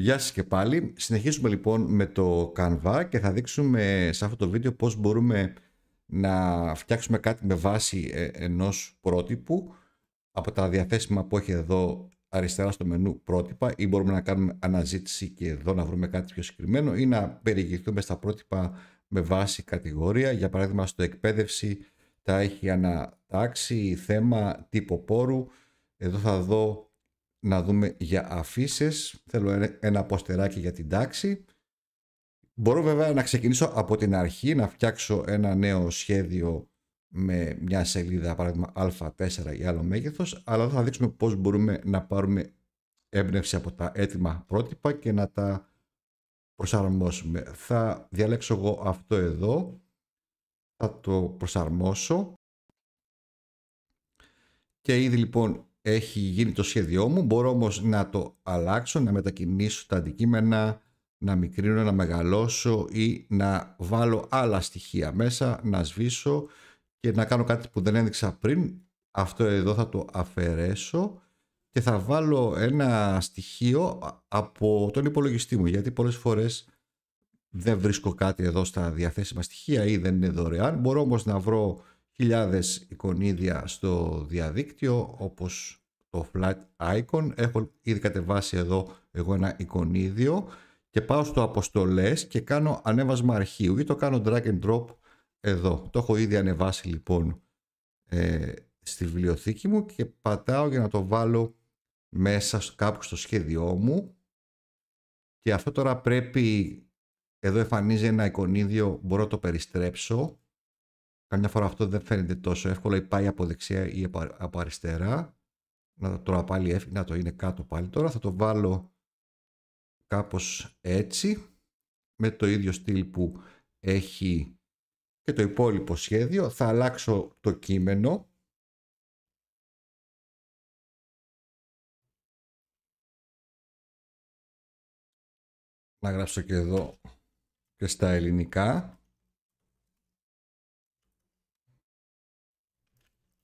Γεια σας και πάλι. Συνεχίζουμε λοιπόν με το Canva και θα δείξουμε σε αυτό το βίντεο πώς μπορούμε να φτιάξουμε κάτι με βάση ε, ενός πρότυπου από τα διαθέσιμα που έχει εδώ αριστερά στο μενού πρότυπα ή μπορούμε να κάνουμε αναζήτηση και εδώ να βρούμε κάτι πιο συγκεκριμένο ή να περιηγηθούμε στα πρότυπα με βάση κατηγορία. Για παράδειγμα στο εκπαίδευση τα έχει ανατάξει θέμα τύπο πόρου. Εδώ θα δω να δούμε για αφήσεις. Θέλω ένα αποστεράκι για την τάξη. Μπορώ βέβαια να ξεκινήσω από την αρχή, να φτιάξω ένα νέο σχέδιο με μια σελίδα, παράδειγμα α4 ή άλλο μέγεθος, αλλά θα δείξουμε πώς μπορούμε να πάρουμε έμπνευση από τα έτοιμα πρότυπα και να τα προσαρμόσουμε. Θα διαλέξω εγώ αυτό εδώ, θα το προσαρμόσω και ήδη λοιπόν έχει γίνει το σχέδιό μου, μπορώ όμως να το αλλάξω, να μετακινήσω τα αντικείμενα, να μικρύνω, να μεγαλώσω ή να βάλω άλλα στοιχεία μέσα, να σβήσω και να κάνω κάτι που δεν έδειξα πριν. Αυτό εδώ θα το αφαιρέσω και θα βάλω ένα στοιχείο από τον υπολογιστή μου γιατί πολλές φορές δεν βρίσκω κάτι εδώ στα διαθέσιμα στοιχεία ή δεν είναι δωρεάν. Μπορώ όμως να βρω χιλιάδες εικονίδια στο διαδίκτυο όπως το flat icon. Έχω ήδη κατεβάσει εδώ εγώ ένα εικονίδιο και πάω στο αποστολές και κάνω ανέβασμα αρχείου ή το κάνω drag and drop εδώ. Το έχω ήδη ανεβάσει λοιπόν ε, στη βιβλιοθήκη μου και πατάω για να το βάλω μέσα κάπου στο σχέδιό μου και αυτό τώρα πρέπει εδώ εμφανίζει ένα εικονίδιο μπορώ να το περιστρέψω καμιά φορά αυτό δεν φαίνεται τόσο εύκολο ή πάει από δεξιά ή από αριστερά να το πάλι να το είναι κάτω πάλι τώρα, θα το βάλω κάπως έτσι, με το ίδιο στυλ που έχει και το υπόλοιπο σχέδιο, θα αλλάξω το κείμενο, να γράψω και εδώ και στα ελληνικά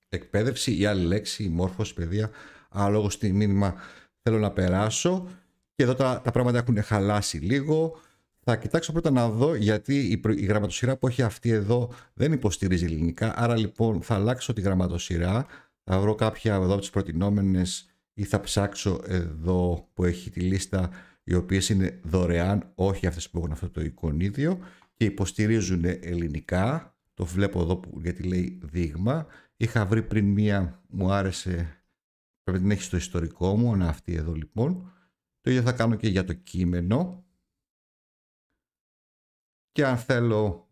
εκπαίδευση, η άλλη λέξη, η μόρφωση, η παιδεία, ανάλογο μήνυμα θέλω να περάσω. Και εδώ τα, τα πράγματα έχουν χαλάσει λίγο. Θα κοιτάξω πρώτα να δω γιατί η, η γραμματοσυρά που έχει αυτή εδώ δεν υποστηρίζει ελληνικά. Άρα λοιπόν θα αλλάξω τη γραμματοσυρά. Θα βρω κάποια εδώ από τις προτινόμενες ή θα ψάξω εδώ που έχει τη λίστα οι οποίες είναι δωρεάν, όχι αυτές που έχουν αυτό το εικονίδιο και υποστηρίζουν ελληνικά το βλέπω εδώ που, γιατί λέει δείγμα. Είχα βρει πριν μία, μου άρεσε, πρέπει να την έχει στο ιστορικό μου, να αυτή εδώ λοιπόν. Το ίδιο θα κάνω και για το κείμενο. Και αν θέλω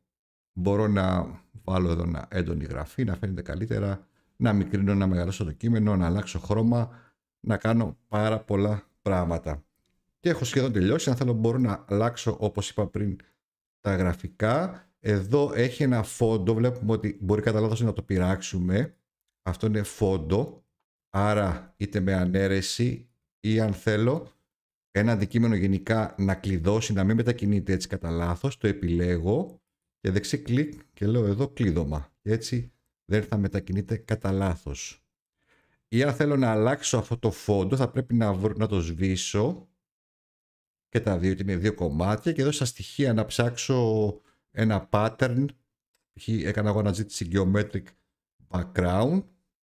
μπορώ να βάλω εδώ ένα έντονη γραφή, να φαίνεται καλύτερα, να μικρύνω, να μεγαλώσω το κείμενο, να αλλάξω χρώμα, να κάνω πάρα πολλά πράγματα. Και έχω σχεδόν τελειώσει, αν θέλω μπορώ να αλλάξω όπως είπα πριν τα γραφικά εδώ έχει ένα φόντο, βλέπουμε ότι μπορεί κατά λάθος να το πειράξουμε. Αυτό είναι φόντο, άρα είτε με ανέρεση ή αν θέλω ένα αντικείμενο γενικά να κλειδώσει, να μην μετακινείται έτσι κατά λάθος, το επιλέγω και δεξί κλικ και λέω εδώ κλείδωμα. Έτσι δεν θα μετακινείται κατά λάθος. Ή αν θέλω να αλλάξω αυτό το φόντο θα πρέπει να, να το σβήσω και τα δύο, είναι δύο κομμάτια και εδώ στα στοιχεία να ψάξω ένα pattern. έκανα εγώ αναζήτηση geometric background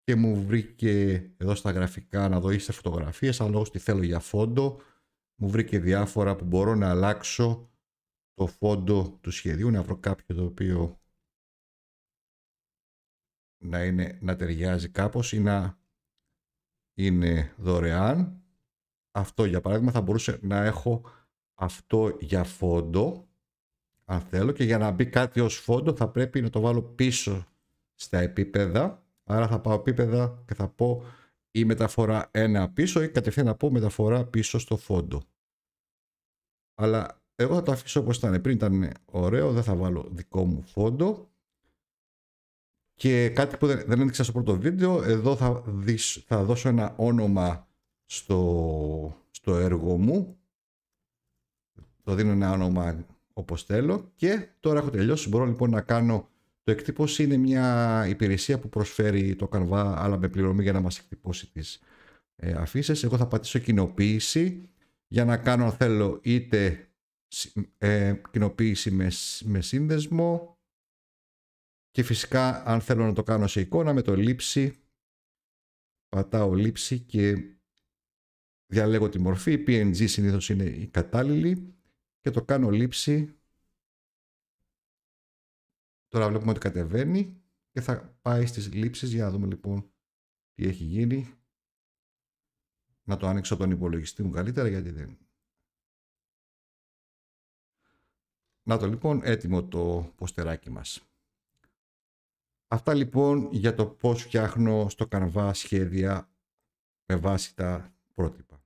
και μου βρήκε εδώ στα γραφικά να δω ή σε φωτογραφίες, ανάλογως τι θέλω για φόντο. Μου βρήκε διάφορα που μπορώ να αλλάξω το φόντο του σχεδίου, να βρω κάποιο το οποίο να, είναι, να ταιριάζει κάπως ή να είναι δωρεάν. Αυτό για παράδειγμα θα μπορούσε να έχω αυτό για φόντο αν θέλω και για να μπει κάτι ως φόντο θα πρέπει να το βάλω πίσω στα επίπεδα άρα θα πάω επίπεδα και θα πω ή μεταφορά ένα πίσω ή κατευθείαν να πω μεταφορά πίσω στο φόντο αλλά εγώ θα το αφήσω όπως ήταν πριν ήταν ωραίο δεν θα βάλω δικό μου φόντο και κάτι που δεν, έδειξα στο πρώτο βίντεο εδώ θα, δεις, θα δώσω ένα όνομα στο, στο έργο μου το δίνω ένα όνομα όπως θέλω και τώρα έχω τελειώσει. Μπορώ λοιπόν να κάνω το εκτύπωση είναι μια υπηρεσία που προσφέρει το Canva αλλά με πληρωμή για να μας εκτυπώσει τις ε, Εγώ θα πατήσω κοινοποίηση για να κάνω αν θέλω είτε ε, κοινοποίηση με, σύνδεσμο και φυσικά αν θέλω να το κάνω σε εικόνα με το λήψη πατάω λήψη και διαλέγω τη μορφή. PNG συνήθως είναι η κατάλληλη και το κάνω λήψη. Τώρα βλέπουμε ότι κατεβαίνει και θα πάει στις λήψεις για να δούμε λοιπόν τι έχει γίνει. Να το ανοίξω τον υπολογιστή μου καλύτερα γιατί δεν... Να το λοιπόν έτοιμο το ποστεράκι μας. Αυτά λοιπόν για το πώς φτιάχνω στο καρβά σχέδια με βάση τα πρότυπα.